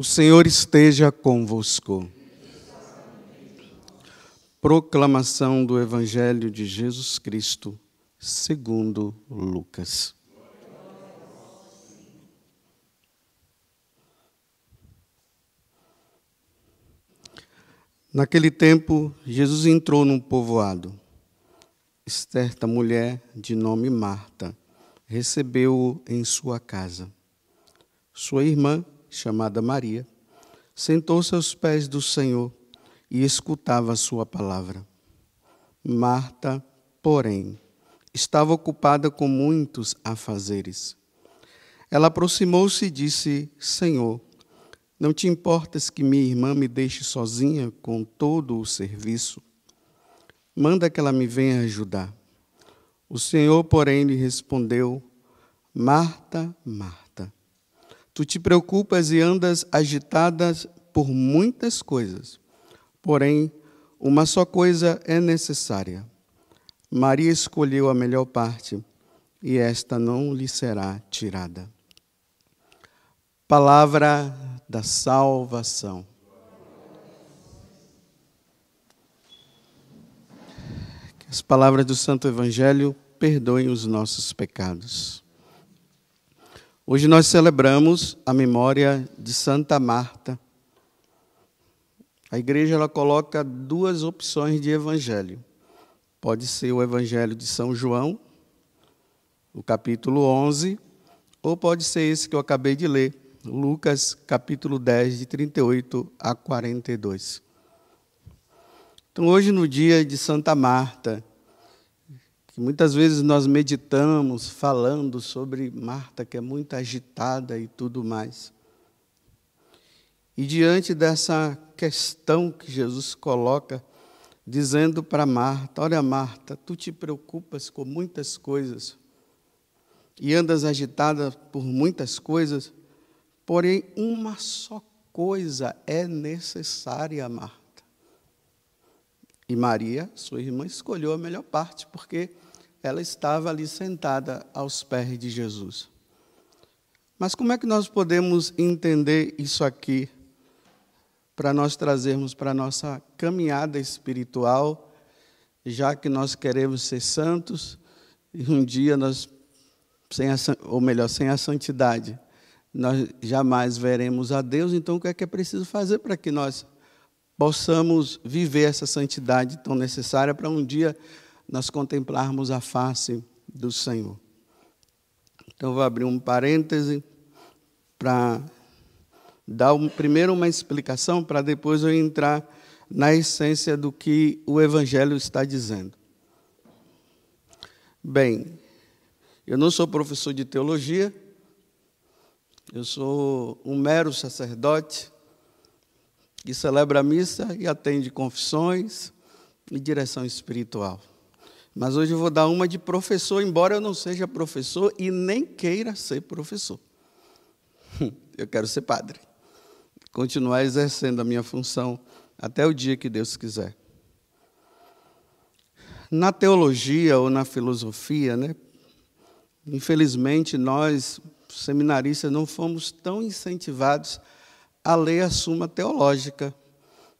O Senhor esteja convosco. Proclamação do Evangelho de Jesus Cristo, segundo Lucas. Naquele tempo, Jesus entrou num povoado. Certa mulher, de nome Marta, recebeu-o em sua casa. Sua irmã, chamada Maria, sentou-se aos pés do Senhor e escutava a sua palavra. Marta, porém, estava ocupada com muitos afazeres. Ela aproximou-se e disse: Senhor, não te importas que minha irmã me deixe sozinha com todo o serviço? Manda que ela me venha ajudar. O Senhor, porém, lhe respondeu: Marta, Marta Tu te preocupas e andas agitadas por muitas coisas, porém, uma só coisa é necessária. Maria escolheu a melhor parte e esta não lhe será tirada. Palavra da salvação. Que as palavras do Santo Evangelho perdoem os nossos pecados. Hoje nós celebramos a memória de Santa Marta. A igreja ela coloca duas opções de evangelho. Pode ser o evangelho de São João, o capítulo 11, ou pode ser esse que eu acabei de ler, Lucas capítulo 10, de 38 a 42. Então, hoje, no dia de Santa Marta, Muitas vezes nós meditamos falando sobre Marta, que é muito agitada e tudo mais. E diante dessa questão que Jesus coloca, dizendo para Marta: Olha, Marta, tu te preocupas com muitas coisas e andas agitada por muitas coisas, porém, uma só coisa é necessária, Marta. E Maria, sua irmã, escolheu a melhor parte, porque ela estava ali sentada aos pés de Jesus. Mas como é que nós podemos entender isso aqui para nós trazermos para a nossa caminhada espiritual, já que nós queremos ser santos e um dia nós, sem a, ou melhor, sem a santidade, nós jamais veremos a Deus, então o que é que é preciso fazer para que nós possamos viver essa santidade tão necessária para um dia nós contemplarmos a face do Senhor. Então, vou abrir um parêntese para dar um, primeiro uma explicação, para depois eu entrar na essência do que o Evangelho está dizendo. Bem, eu não sou professor de teologia, eu sou um mero sacerdote que celebra a missa e atende confissões e direção espiritual. Mas hoje eu vou dar uma de professor, embora eu não seja professor e nem queira ser professor. Eu quero ser padre. Continuar exercendo a minha função até o dia que Deus quiser. Na teologia ou na filosofia, né? Infelizmente, nós seminaristas não fomos tão incentivados a ler a Suma Teológica.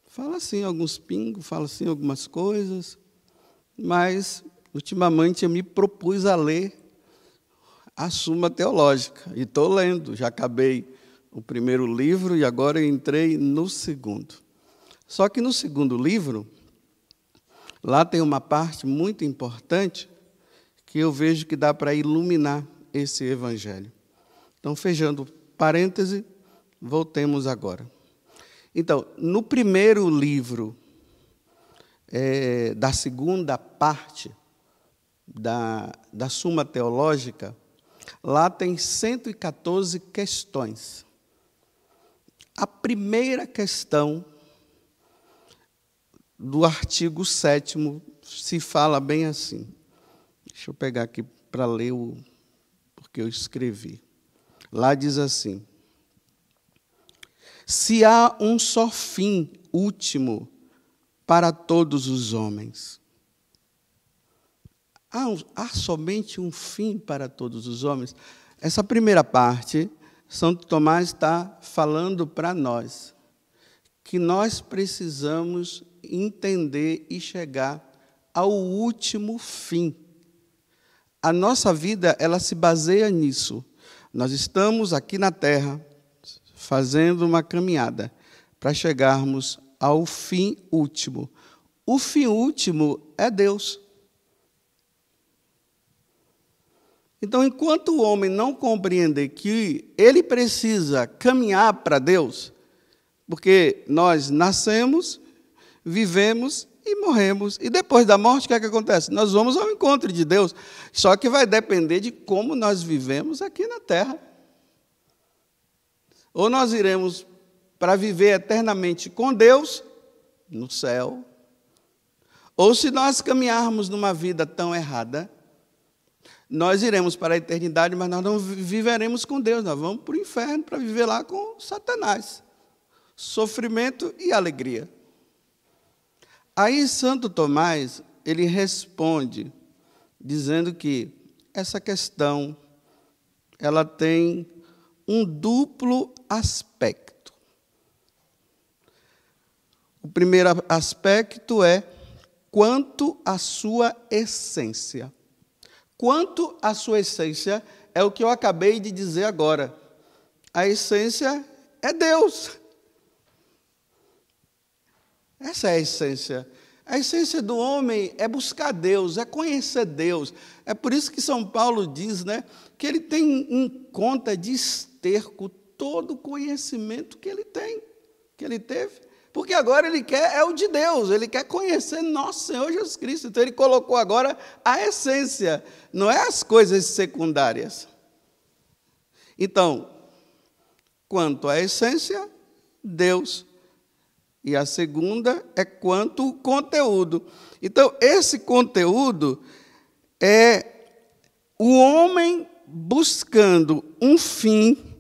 Fala assim alguns pingos, fala assim algumas coisas, mas ultimamente eu me propus a ler a Suma Teológica e estou lendo, já acabei o primeiro livro e agora entrei no segundo. Só que no segundo livro, lá tem uma parte muito importante que eu vejo que dá para iluminar esse evangelho. Então, fechando parêntese, voltemos agora. Então, no primeiro livro é, da segunda parte da, da Suma Teológica, lá tem 114 questões. A primeira questão do artigo 7 se fala bem assim. Deixa eu pegar aqui para ler o porque eu escrevi. Lá diz assim: Se há um só fim último para todos os homens. Há, há somente um fim para todos os homens. Essa primeira parte, Santo Tomás está falando para nós que nós precisamos entender e chegar ao último fim. A nossa vida, ela se baseia nisso. Nós estamos aqui na terra fazendo uma caminhada para chegarmos ao fim último. O fim último é Deus. Então, enquanto o homem não compreender que ele precisa caminhar para Deus, porque nós nascemos, vivemos e morremos. E depois da morte, o que, é que acontece? Nós vamos ao encontro de Deus. Só que vai depender de como nós vivemos aqui na terra. Ou nós iremos para viver eternamente com Deus no céu, ou se nós caminharmos numa vida tão errada, nós iremos para a eternidade, mas nós não viveremos com Deus, nós vamos para o inferno para viver lá com Satanás. Sofrimento e alegria. Aí Santo Tomás, ele responde dizendo que essa questão ela tem um duplo aspecto. O primeiro aspecto é quanto à sua essência. Quanto à sua essência é o que eu acabei de dizer agora. A essência é Deus. Essa é a essência. A essência do homem é buscar Deus, é conhecer Deus. É por isso que São Paulo diz, né, que ele tem em conta de esterco todo o conhecimento que ele tem, que ele teve. Porque agora ele quer é o de Deus, ele quer conhecer nosso Senhor Jesus Cristo. Então ele colocou agora a essência, não é as coisas secundárias. Então, quanto à essência, Deus. E a segunda é quanto ao conteúdo. Então, esse conteúdo é o homem buscando um fim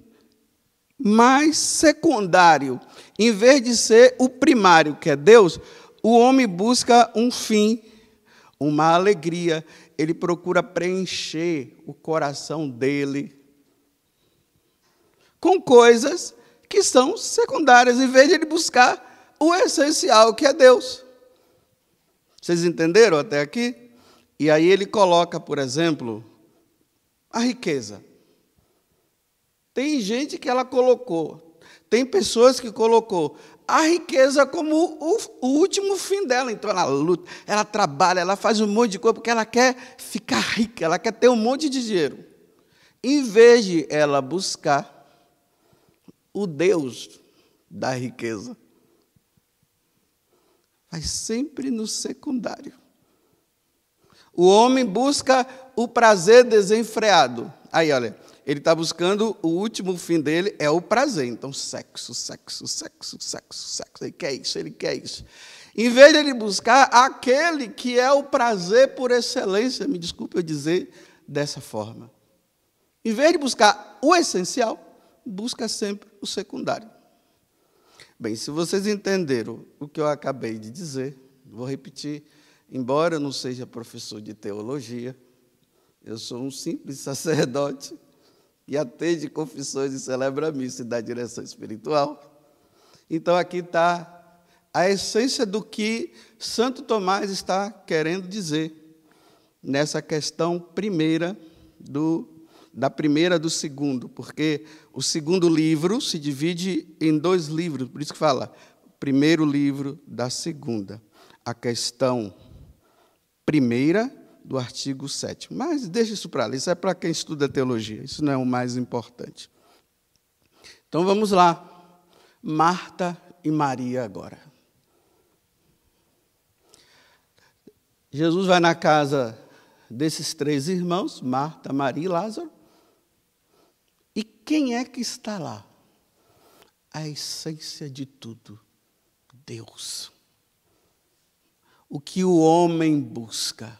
mais secundário em vez de ser o primário, que é Deus, o homem busca um fim, uma alegria, ele procura preencher o coração dele com coisas que são secundárias, em vez de ele buscar o essencial, que é Deus. Vocês entenderam até aqui? E aí ele coloca, por exemplo, a riqueza. Tem gente que ela colocou tem pessoas que colocou a riqueza como o, o, último fim dela. Então ela luta, ela trabalha, ela faz um monte de coisa porque ela quer ficar rica, ela quer ter um monte de dinheiro. Em vez de ela buscar o Deus da riqueza, vai sempre no secundário. O homem busca o prazer desenfreado. Aí, olha, ele está buscando, o último fim dele é o prazer. Então, sexo, sexo, sexo, sexo, sexo. Ele quer isso, ele quer isso. Em vez de ele buscar aquele que é o prazer por excelência, me desculpe eu dizer dessa forma. Em vez de buscar o essencial, busca sempre o secundário. Bem, se vocês entenderam o que eu acabei de dizer, vou repetir, embora eu não seja professor de teologia, eu sou um simples sacerdote e atende confissões e celebra a missa e dá direção espiritual. Então aqui está a essência do que Santo Tomás está querendo dizer nessa questão primeira do da primeira do segundo, porque o segundo livro se divide em dois livros, por isso que fala primeiro livro da segunda. A questão primeira do artigo 7. Mas deixa isso para lá, isso é para quem estuda teologia, isso não é o mais importante. Então vamos lá. Marta e Maria agora. Jesus vai na casa desses três irmãos, Marta, Maria e Lázaro. E quem é que está lá? A essência de tudo, Deus. O que o homem busca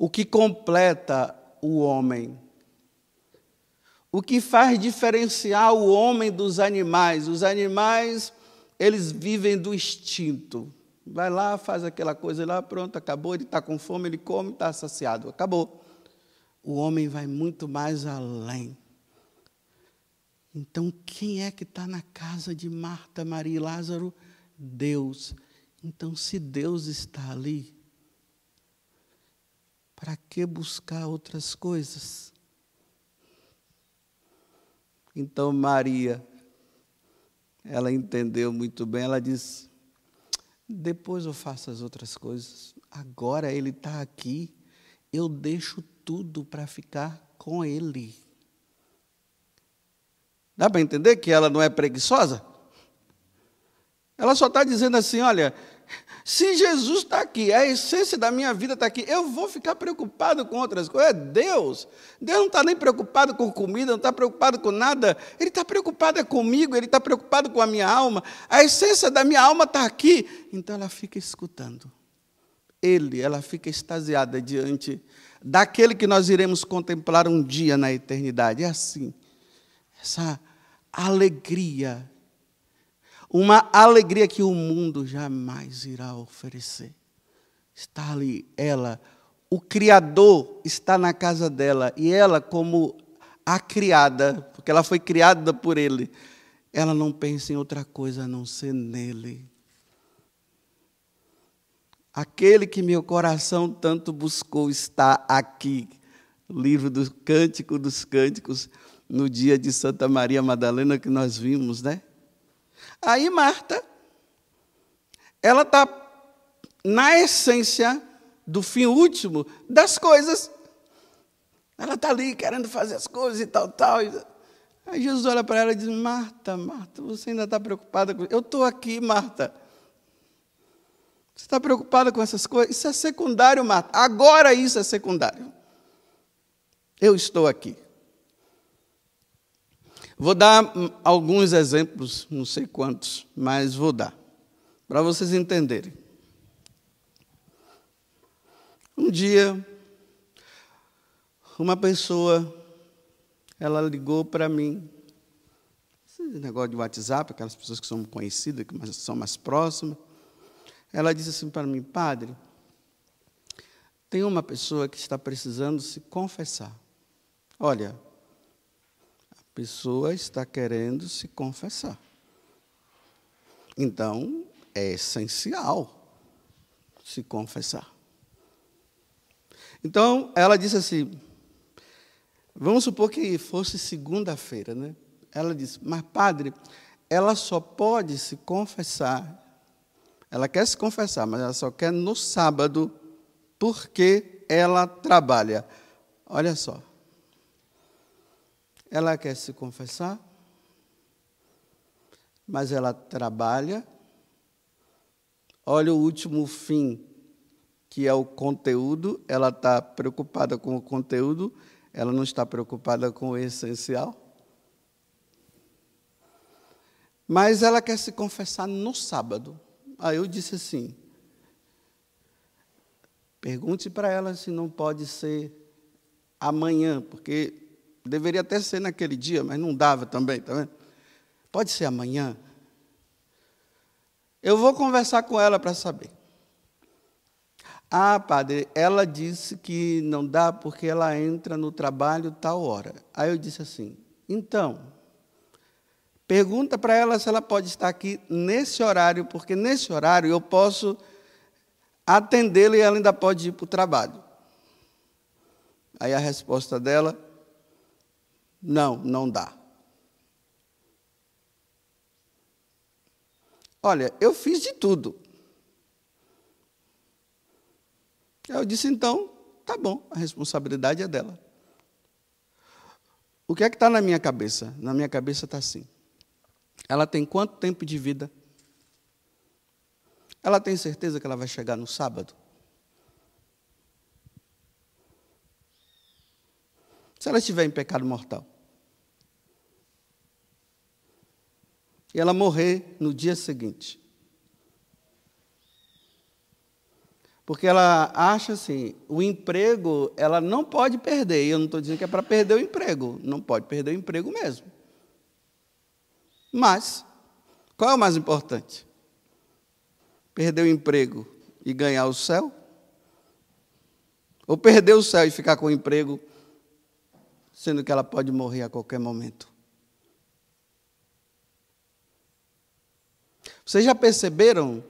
o que completa o homem. O que faz diferenciar o homem dos animais? Os animais, eles vivem do instinto. Vai lá, faz aquela coisa lá, pronto, acabou, ele está com fome, ele come, está saciado, acabou. O homem vai muito mais além. Então, quem é que está na casa de Marta, Maria e Lázaro? Deus. Então, se Deus está ali, para que buscar outras coisas? Então Maria, ela entendeu muito bem, ela disse: depois eu faço as outras coisas, agora ele está aqui, eu deixo tudo para ficar com ele. Dá para entender que ela não é preguiçosa? Ela só está dizendo assim: olha, se Jesus está aqui, a essência da minha vida está aqui, eu vou ficar preocupado com outras coisas. É Deus. Deus não está nem preocupado com comida, não está preocupado com nada. Ele está preocupado é comigo, ele está preocupado com a minha alma. A essência da minha alma está aqui. Então ela fica escutando. Ele, ela fica extasiada diante daquele que nós iremos contemplar um dia na eternidade. É assim. Essa alegria uma alegria que o mundo jamais irá oferecer. Está ali ela, o Criador está na casa dela e ela, como a criada, porque ela foi criada por Ele, ela não pensa em outra coisa a não ser nele. Aquele que meu coração tanto buscou está aqui. Livro do Cântico dos Cânticos, no dia de Santa Maria Madalena que nós vimos, né? Aí Marta, ela está na essência do fim último das coisas. Ela está ali querendo fazer as coisas e tal, tal. Aí Jesus olha para ela e diz: Marta, Marta, você ainda está preocupada com. Eu estou aqui, Marta. Você está preocupada com essas coisas? Isso é secundário, Marta. Agora isso é secundário. Eu estou aqui. Vou dar hum, alguns exemplos, não sei quantos, mas vou dar, para vocês entenderem. Um dia, uma pessoa, ela ligou para mim, esse negócio de WhatsApp, aquelas pessoas que são conhecidas, que são mais próximas, ela disse assim para mim, padre, tem uma pessoa que está precisando se confessar. Olha, pessoa está querendo se confessar. Então, é essencial se confessar. Então, ela disse assim: vamos supor que fosse segunda-feira, né? Ela disse: Mas, padre, ela só pode se confessar. Ela quer se confessar, mas ela só quer no sábado, porque ela trabalha. Olha só. Ela quer se confessar, mas ela trabalha. Olha o último fim, que é o conteúdo. Ela está preocupada com o conteúdo, ela não está preocupada com o essencial. Mas ela quer se confessar no sábado. Aí eu disse assim: pergunte para ela se não pode ser amanhã, porque Deveria até ser naquele dia, mas não dava também, tá vendo? Pode ser amanhã. Eu vou conversar com ela para saber. Ah, padre, ela disse que não dá porque ela entra no trabalho tal hora. Aí eu disse assim: então, pergunta para ela se ela pode estar aqui nesse horário, porque nesse horário eu posso atendê-la e ela ainda pode ir para o trabalho. Aí a resposta dela não, não dá. Olha, eu fiz de tudo. Eu disse, então, tá bom, a responsabilidade é dela. O que é que está na minha cabeça? Na minha cabeça está assim. Ela tem quanto tempo de vida? Ela tem certeza que ela vai chegar no sábado? Se ela estiver em pecado mortal? e ela morrer no dia seguinte. Porque ela acha assim, o emprego ela não pode perder. E eu não estou dizendo que é para perder o emprego, não pode perder o emprego mesmo. Mas, qual é o mais importante? Perder o emprego e ganhar o céu? Ou perder o céu e ficar com o emprego, sendo que ela pode morrer a qualquer momento? Vocês já perceberam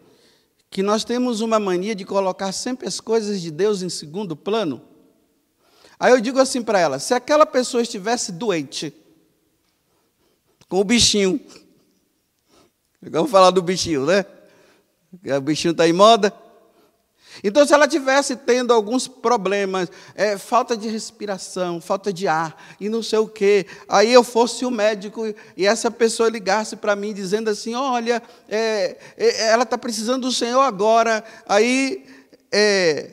que nós temos uma mania de colocar sempre as coisas de Deus em segundo plano? Aí eu digo assim para ela: se aquela pessoa estivesse doente, com o bichinho, vamos falar do bichinho, né? O bichinho está em moda. Então, se ela tivesse tendo alguns problemas, é, falta de respiração, falta de ar e não sei o quê, aí eu fosse o médico e essa pessoa ligasse para mim dizendo assim: olha, é, é ela está precisando do Senhor agora, aí é,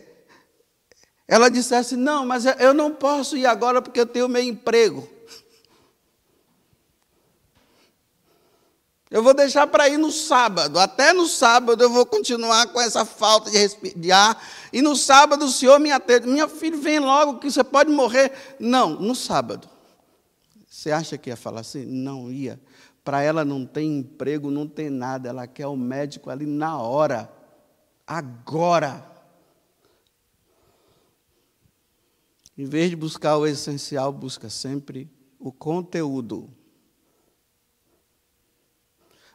ela dissesse: não, mas eu não posso ir agora porque eu tenho meu emprego. Eu vou deixar para ir no sábado. Até no sábado eu vou continuar com essa falta de, ar. E no sábado o Senhor me atende. Minha filha, vem logo que você pode morrer. Não, no sábado. Você acha que ia falar assim? Não ia. Para ela não tem emprego, não tem nada. Ela quer o médico ali na hora. Agora. Em vez de buscar o essencial, busca sempre o conteúdo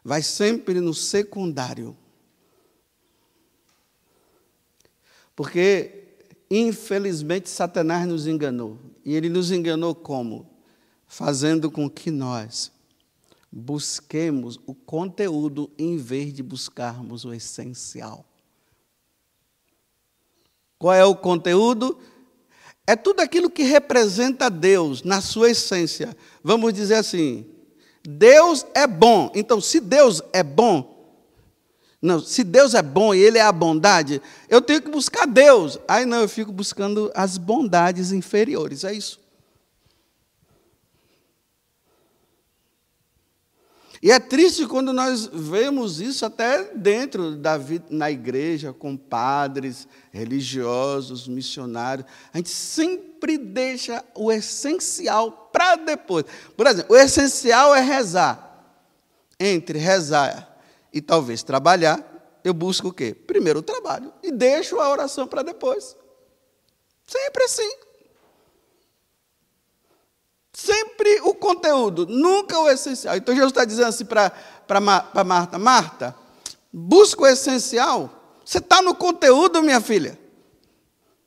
vai sempre no secundário. Porque, infelizmente, Satanás nos enganou. E ele nos enganou como? Fazendo com que nós busquemos o conteúdo em vez de buscarmos o essencial. Qual é o conteúdo? É tudo aquilo que representa Deus na sua essência. Vamos dizer assim: Deus é bom. Então, se Deus é bom, não, se Deus é bom e Ele é a bondade, eu tenho que buscar Deus. Aí não, eu fico buscando as bondades inferiores. É isso. E é triste quando nós vemos isso até dentro da vida, na igreja, com padres, religiosos, missionários. A gente sempre deixa o essencial para depois. Por exemplo, o essencial é rezar. Entre rezar e talvez trabalhar, eu busco o quê? Primeiro o trabalho e deixo a oração para depois. Sempre assim. Sempre o conteúdo, nunca o essencial. Então Jesus está dizendo assim para Marta: Marta, busca o essencial. Você está no conteúdo, minha filha.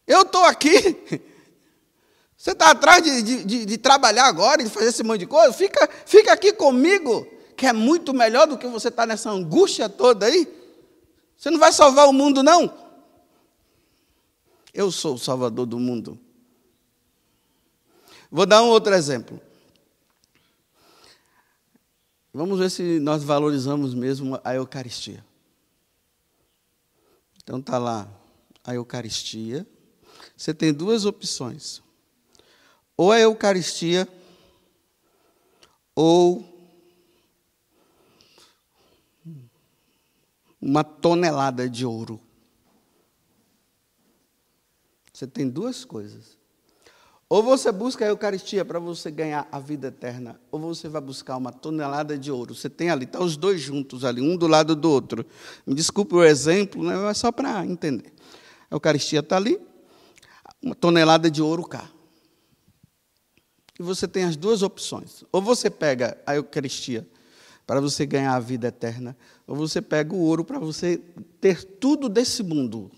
Eu estou aqui. Você está atrás de, de, de, trabalhar agora, de fazer esse monte de coisa? Fica, fica aqui comigo, que é muito melhor do que você estar tá nessa angústia toda aí. Você não vai salvar o mundo, não. Eu sou o salvador do mundo. Vou dar um outro exemplo. Vamos ver se nós valorizamos mesmo a Eucaristia. Então está lá a Eucaristia. Você tem duas opções. Ou a é Eucaristia, ou uma tonelada de ouro. Você tem duas coisas. Ou você busca a Eucaristia para você ganhar a vida eterna, ou você vai buscar uma tonelada de ouro. Você tem ali, tá os dois juntos ali, um do lado do outro. Me desculpe o exemplo, né, mas só para entender. A Eucaristia está ali, uma tonelada de ouro cá. E você tem as duas opções. Ou você pega a Eucaristia para você ganhar a vida eterna, ou você pega o ouro para você ter tudo desse mundo.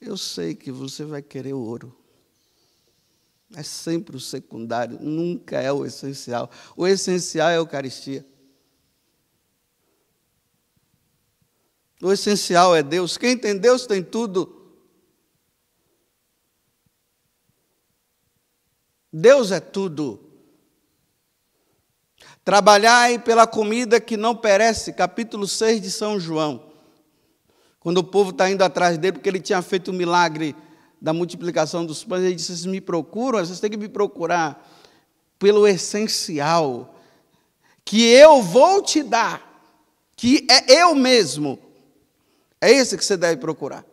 Eu sei que você vai querer o ouro. É sempre o secundário, nunca é o essencial. O essencial é a Eucaristia. O essencial é Deus. Quem tem Deus tem tudo. Deus é tudo. Trabalhai pela comida que não perece, capítulo 6 de São João. Quando o povo está indo atrás dele, porque ele tinha feito um milagre da multiplicação dos pães, ele disse: vocês me procuram, vocês têm que me procurar pelo essencial, que eu vou te dar, que é eu mesmo. É esse que você deve procurar.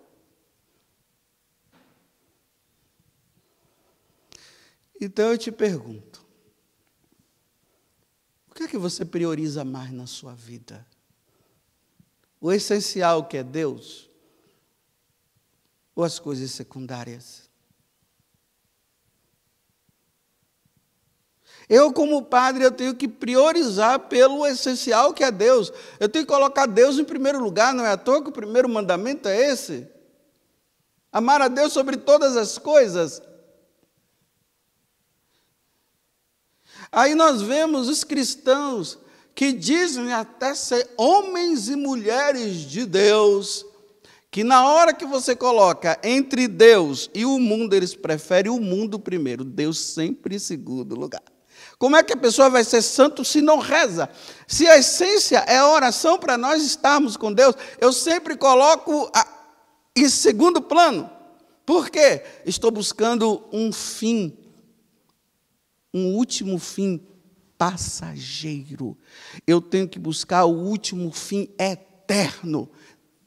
Então eu te pergunto: o que é que você prioriza mais na sua vida? O essencial que é Deus? ou as coisas secundárias. Eu, como padre, eu tenho que priorizar pelo essencial que é Deus. Eu tenho que colocar Deus em primeiro lugar, não é à toa que o primeiro mandamento é esse. Amar a Deus sobre todas as coisas. Aí nós vemos os cristãos que dizem até ser homens e mulheres de Deus, que na hora que você coloca entre Deus e o mundo, eles preferem o mundo primeiro, Deus sempre em segundo lugar. Como é que a pessoa vai ser santo se não reza? Se a essência é a oração para nós estarmos com Deus, eu sempre coloco a, em segundo plano. Por quê? Estou buscando um fim, um último fim passageiro. Eu tenho que buscar o último fim eterno.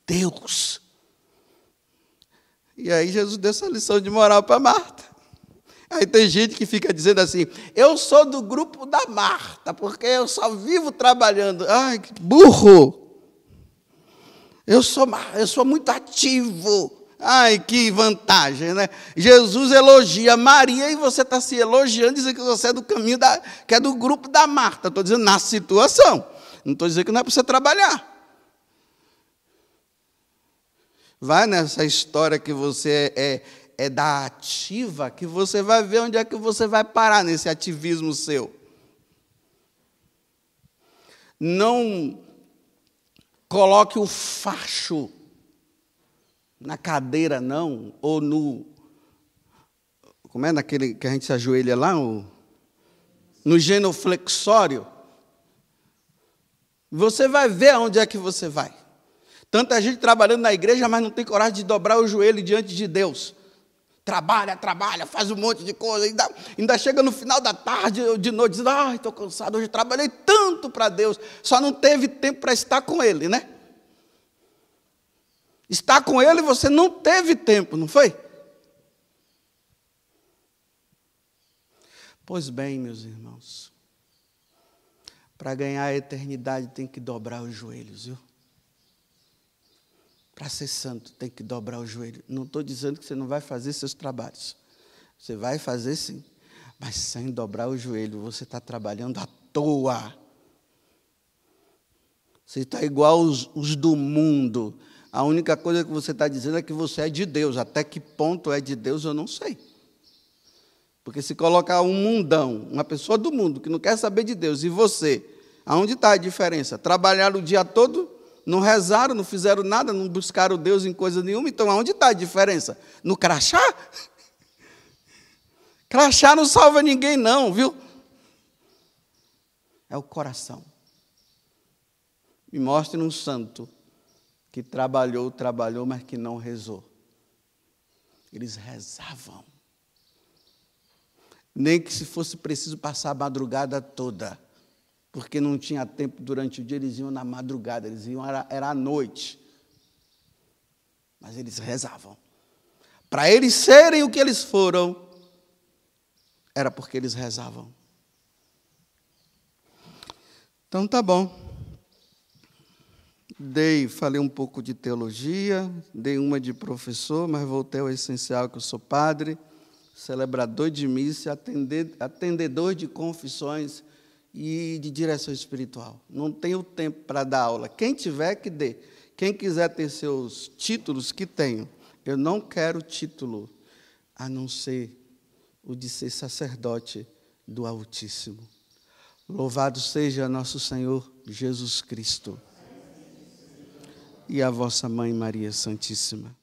Deus. E aí Jesus deu essa lição de moral para Marta. Aí tem gente que fica dizendo assim: eu sou do grupo da Marta, porque eu só vivo trabalhando. Ai, que burro! Eu sou, eu sou muito ativo. Ai, que vantagem, né? Jesus elogia Maria e você está se elogiando, dizendo que você é do caminho da, que é do grupo da Marta. Estou dizendo na situação. Não estou dizendo que não é para você trabalhar. Vai nessa história que você é, é, é da ativa, que você vai ver onde é que você vai parar nesse ativismo seu. Não coloque o facho na cadeira, não, ou no. Como é naquele que a gente se ajoelha lá? O, no genuflexório. Você vai ver aonde é que você vai. Tanta gente trabalhando na igreja, mas não tem coragem de dobrar o joelho diante de Deus. Trabalha, trabalha, faz um monte de coisa, ainda, ainda chega no final da tarde ou de noite, diz, ai, estou cansado, hoje trabalhei tanto para Deus, só não teve tempo para estar com Ele, né? Estar com Ele você não teve tempo, não foi? Pois bem, meus irmãos, para ganhar a eternidade tem que dobrar os joelhos, viu? Para ser santo, tem que dobrar o joelho. Não estou dizendo que você não vai fazer seus trabalhos. Você vai fazer sim. Mas sem dobrar o joelho, você está trabalhando à toa. Você está igual os, os do mundo. A única coisa que você está dizendo é que você é de Deus. Até que ponto é de Deus, eu não sei. Porque se colocar um mundão, uma pessoa do mundo que não quer saber de Deus, e você, aonde está a diferença? Trabalhar o dia todo não rezaram, não fizeram nada, não buscaram Deus em coisa nenhuma. Então, aonde está a diferença? No crachá? Crachá não salva ninguém, não, viu? É o coração. Me mostre um santo que trabalhou, trabalhou, mas que não rezou. Eles rezavam. Nem que se fosse preciso passar a madrugada toda porque não tinha tempo durante o dia, eles iam na madrugada, eles iam, era, era à noite. Mas eles rezavam. Para eles serem o que eles foram, era porque eles rezavam. Então tá bom. Dei, falei um pouco de teologia, dei uma de professor, mas voltei ao essencial que eu sou padre, celebrador de missa, atendedor de confissões e de direção espiritual. Não tenho tempo para dar aula. Quem tiver que dê. Quem quiser ter seus títulos, que tenho. Eu não quero título a não ser o de ser sacerdote do Altíssimo. Louvado seja nosso Senhor Jesus Cristo e a vossa mãe Maria Santíssima.